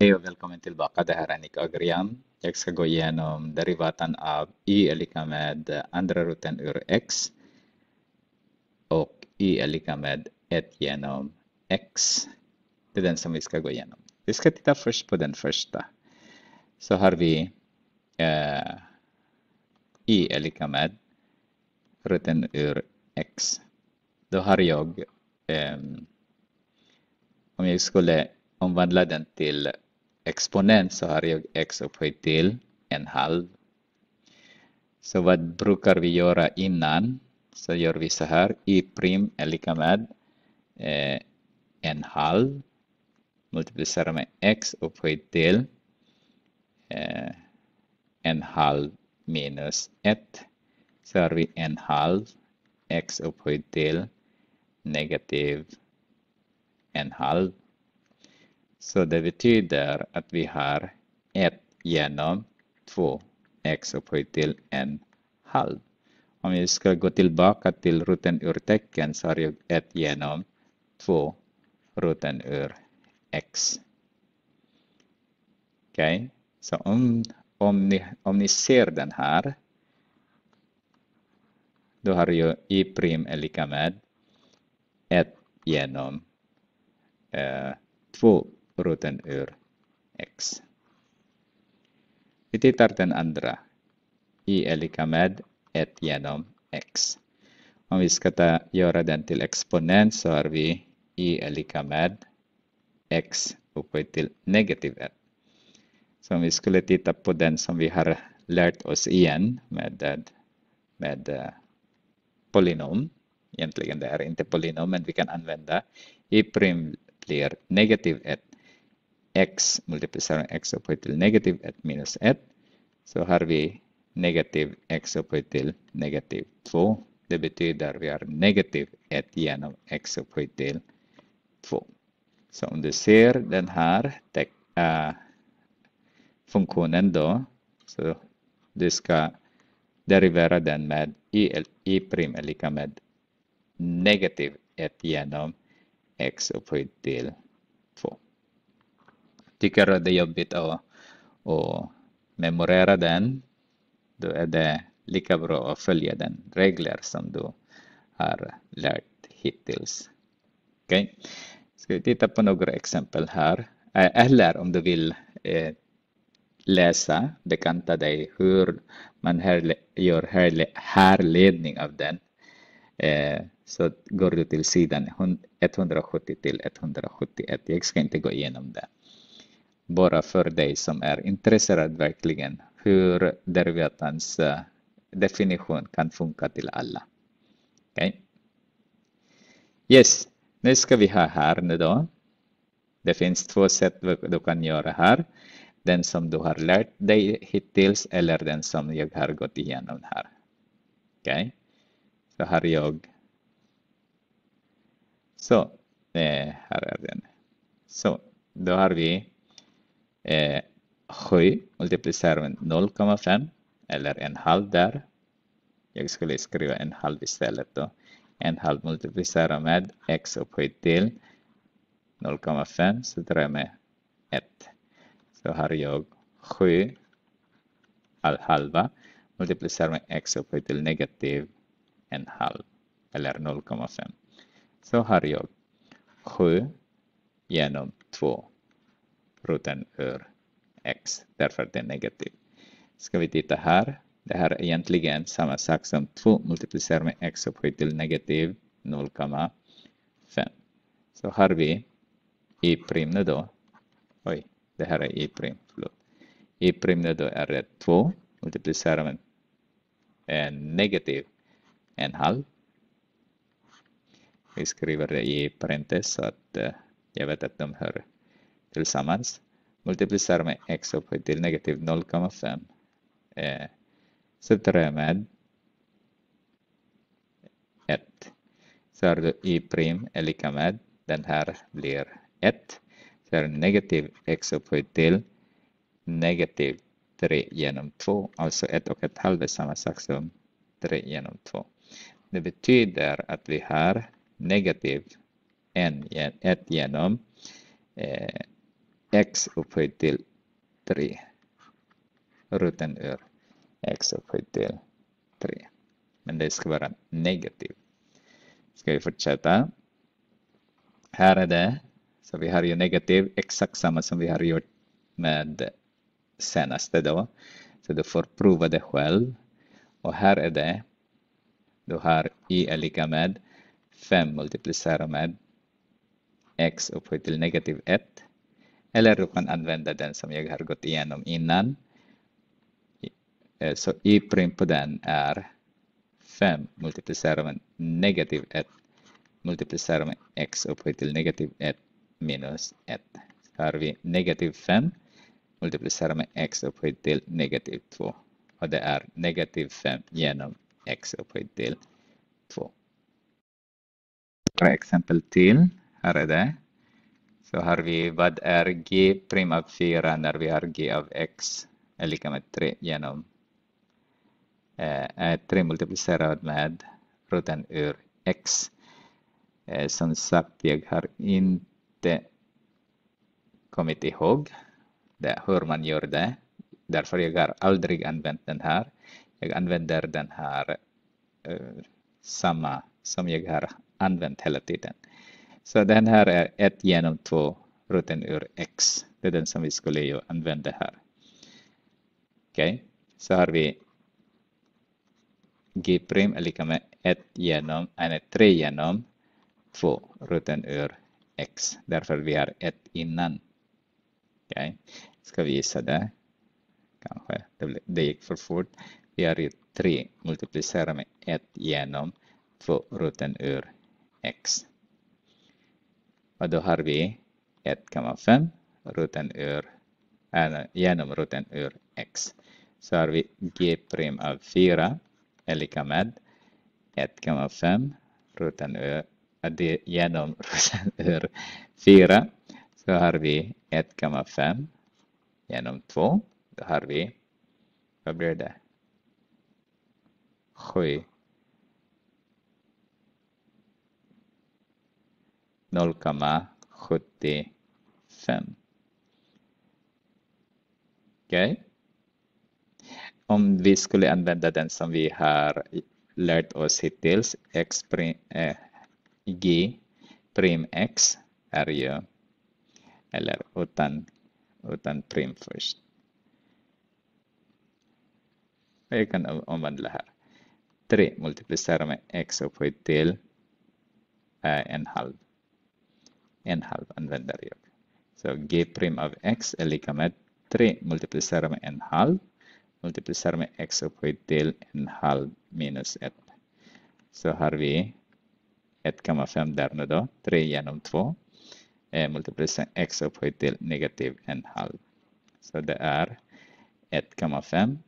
Hej och välkommen tillbaka. Det här är Nick Agrian. Jag ska gå igenom derivatan av y är lika med andra roten ur x och y är lika med 1 genom x. Det är den som vi ska gå igenom. Vi ska titta först på den första. Så har vi eh, y är lika med roten ur x. Då har jag, eh, om jag skulle omvandla den till exponent så har jag x upphöjt till en halv. Så vad brukar vi göra innan? Så gör vi så här. y prim är lika med eh, en halv Multiplicera med x upphöjt till eh, en halv minus 1. Så har vi en halv x upphöjt till negativ en halv. Så det betyder att vi har 1 genom 2x upphöjt till en halv. Om vi ska gå tillbaka till roten ur tecken så har jag 1 genom 2 roten ur x. Okej, okay. så om, om, ni, om ni ser den här då har jag i prim är lika med 1 genom eh, 2 roten ur x. Vi tittar den andra. i är lika med 1 genom x. Om vi ska ta, göra den till exponent så har vi i är lika med x upphöjt till negativ 1. Så om vi skulle titta på den som vi har lärt oss igen med, med eh, polynom. Egentligen det här är inte polynom men vi kan använda i prim blir negativ 1 x multiplicerar x upphöjt till negativ 1 minus 1 så har vi negativ x upphöjt till negativ 2. Det betyder vi har negativ 1 genom x upphöjt till 2. Så om du ser den här äh, funktionen då, så du ska derivera den med i, i prim är lika med negativ 1 genom x upphöjt till 2 tycker att det är jobbigt att, att memorera den, då är det lika bra att följa den regler som du har lärt hittills. okay. ska vi titta på några exempel här. Eller om du vill eh, läsa, bekanta dig hur man gör härledning av den. Eh, så går du till sidan 170 till 171. Jag ska inte gå igenom den bara för dig som är intresserad verkligen hur Derviatans eh, definition kan funka till alla. Okay. Yes, nu ska vi ha här nu då. Det finns två sätt du kan göra här. Den som du har lärt dig hittills eller den som jag har gått igenom här. Okej? Okay. Så har jag... Så, eh, här är den. Så, då har vi eh, 7 multiplicerar med 0,5 eller en halv där. Jag skulle skriva en halv istället då. En halv multiplicerar med x upphöjt till 0,5 så drar jag med 1. Så har jag 7 all halva multiplicerar med x upphöjt till negativ en halv eller 0,5. Så har jag 7 genom 2 rutten ur x, därför att det är negativ. Ska vi titta här. Det här är egentligen samma sak som 2 multiplicerar med x upphöjt till negativ 0,5. Så har vi i prim nu då. Oj, det här är i prim, förlåt. I prim nu då är det 2 multiplicerar med en negativ en halv. Vi skriver det i parentes så att eh, jag vet att de hör tillsammans multiplicerar med x upphöjt till negativ 0,5 eh, sitter med 1. Så har du i prim är lika med, den här blir 1. Så är negativ x upphöjt till negativ 3 genom 2, alltså 1 och 1 halv är samma sak som 3 genom 2. Det betyder att vi har negativ 1 genom eh, x upphöjt till 3. Ruten ur x upphöjt till 3. Men det ska vara negativ. Ska vi fortsätta? Här är det. Så vi har ju negativ, exakt samma som vi har gjort med senaste då. Så du får prova det själv. Och här är det. Du har i är lika med 5 multiplicerat med x upphöjt till negativ 1 eller du kan använda den som jag har gått igenom innan. Eh, så i prim på den är 5 multiplicerar med negativ 1 multiplicerar med x upphöjt till negativ 1 minus 1. Så har vi negativ 5 multiplicerar med x upphöjt till negativ 2 och det är negativ 5 genom x upphöjt till 2. Några exempel till. Här är det. Så har vi vad är g prim av 4 när vi har g av x är lika med 3 genom eh, 3 multiplicerat med roten ur x. Eh, som sagt, jag har inte kommit ihåg det, hur man gör det. Därför jag har aldrig använt den här. Jag använder den här eh, samma som jag har använt hela tiden. Så den här är 1 genom 2 roten ur x. Det är den som vi skulle ju använda här. Okej, okay. så har vi g' är lika med 1 genom, nej 3 genom 2 roten ur x. Därför vi har 1 innan. Okej, okay. ska vi gissa det? Kanske, det, det gick för fort. Vi har ju 3 multiplicerat med 1 genom 2 roten ur x och då har vi 1,5 roten ur, äh, genom roten ur x. Så har vi g prim av 4 är lika med 1,5 roten ur, äh, det genom roten ur 4 så har vi 1,5 genom 2. Då har vi, vad blir det? 7 0,75. Okej? Okay. Om vi skulle använda den som vi har lärt oss hittills, x prim, eh, g prim x är ju, eller utan, utan prim först. Jag kan omvandla här. 3 multiplicerar med x upphöjt till eh, en halv en halv använder jag. Så g prim av x är lika med 3 multiplicerat med en halv multiplicerat med x upphöjt till en halv minus 1. Så har vi 1,5 där nu då, 3 genom 2 eh, multiplicerat x upphöjt till negativ en halv. Så det är 1,5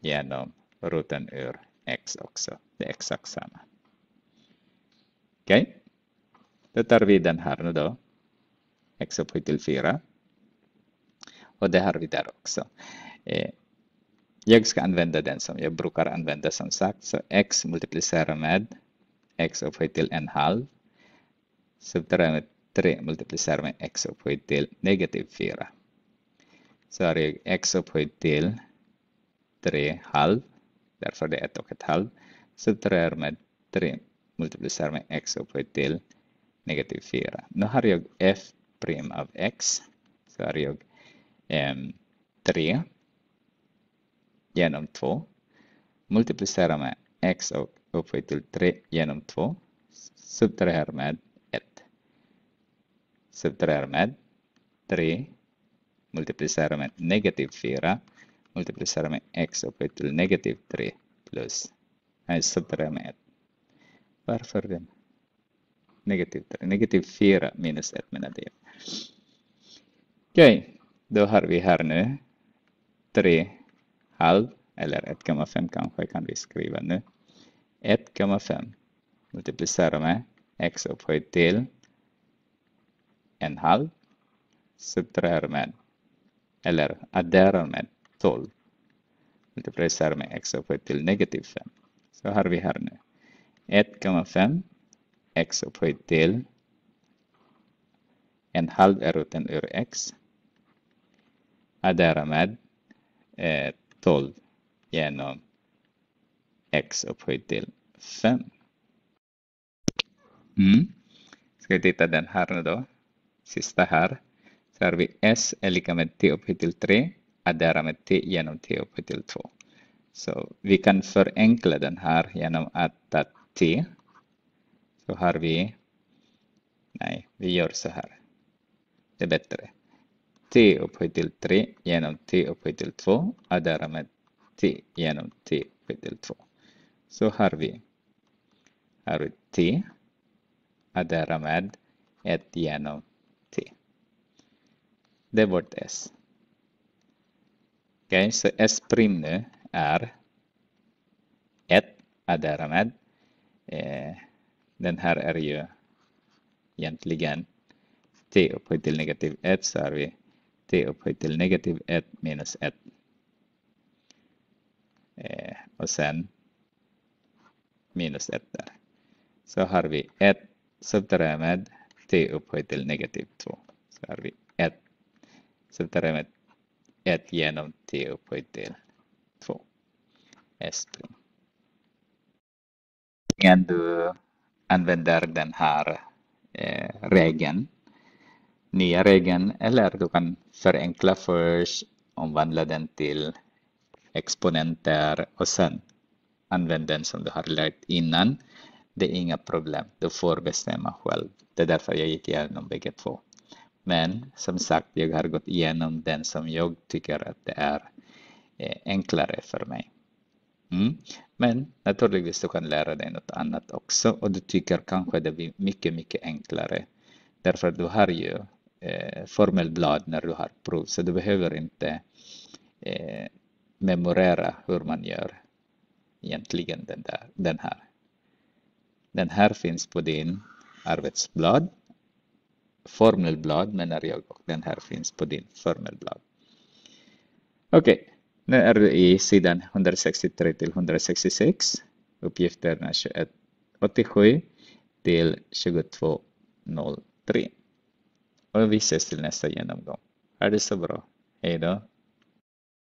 genom roten ur x också. Det är exakt samma. Okej? Okay? Då tar vi den här nu då. X upphöjt till 4. Och det har vi där också. Eh, jag ska använda den som jag brukar använda som sagt. Så x multiplicerar med x upphöjt till en halv. Subtraherar med 3 multiplicerar med x upphöjt till negativ 4. Så har jag x upphöjt till 3 halv. Därför det är 1 och ett halv. Subtraherar med 3 multiplicerar med x upphöjt till negativ 4. Nu har jag f' av x, så har jag eh, 3 genom 2. Multiplicera med x och upphöjt till 3 genom 2. Subtrahera med 1. Subtrahera med 3. Multiplicera med negativ 4. Multiplicera med x upphöjt till negativ 3 plus. Nej, subtrahera med 1. Varför det? negativ 3, negativ 4 minus 1 menar det. Okej, okay. då har vi här nu 3,5 eller 1,5 kanske kan vi skriva nu. 1,5 multiplicerar med x upphöjt till en halv subtraherar med eller adderar med 12 multiplicerar med x upphöjt till negativ 5. Så har vi här nu 1,5 x upphöjt till en halv är roten ur x är därmed 12 genom x upphöjt till 5. Mm. Ska vi titta den här nu då, sista här. Så har vi s är lika med t upphöjt till 3 är därmed t genom t upphöjt till 2. Så vi kan förenkla den här genom att ta t då har vi... Nej, vi gör så här. Det är bättre. t upphöjt till 3 genom t upphöjt till 2 och därmed t genom t upphöjt till 2. Så har vi, Här har vi t och därmed 1 genom t. Det är vårt s. Okej, okay, så s prim nu är 1 och därmed eh, den här är ju egentligen t upphöjt till negativ 1 så har vi t upphöjt till negativ 1 minus 1. Eh, och sen minus 1 där. Så har vi 1 subtraherar med t upphöjt till negativ 2. Så har vi 1 subtraherar med 1 genom t upphöjt till 2. S'. Kan du använder den här eh, regeln, nya regeln, eller du kan förenkla först, omvandla den till exponenter och sen använda den som du har lärt innan. Det är inga problem, du får bestämma själv. Det är därför jag gick igenom bägge två. Men som sagt, jag har gått igenom den som jag tycker att det är eh, enklare för mig. Mm. Men naturligtvis du kan lära dig något annat också och du tycker kanske det blir mycket, mycket enklare. Därför du har ju eh, formelblad när du har prov så du behöver inte eh, memorera hur man gör egentligen den, där, den här. Den här finns på din arbetsblad, formelblad menar jag och den här finns på din formelblad. Okej, okay. Nu är du i sidan 163 till 166. Uppgifterna 2187 till 2203. Och vi ses till nästa genomgång. Ha det så bra. Hej då.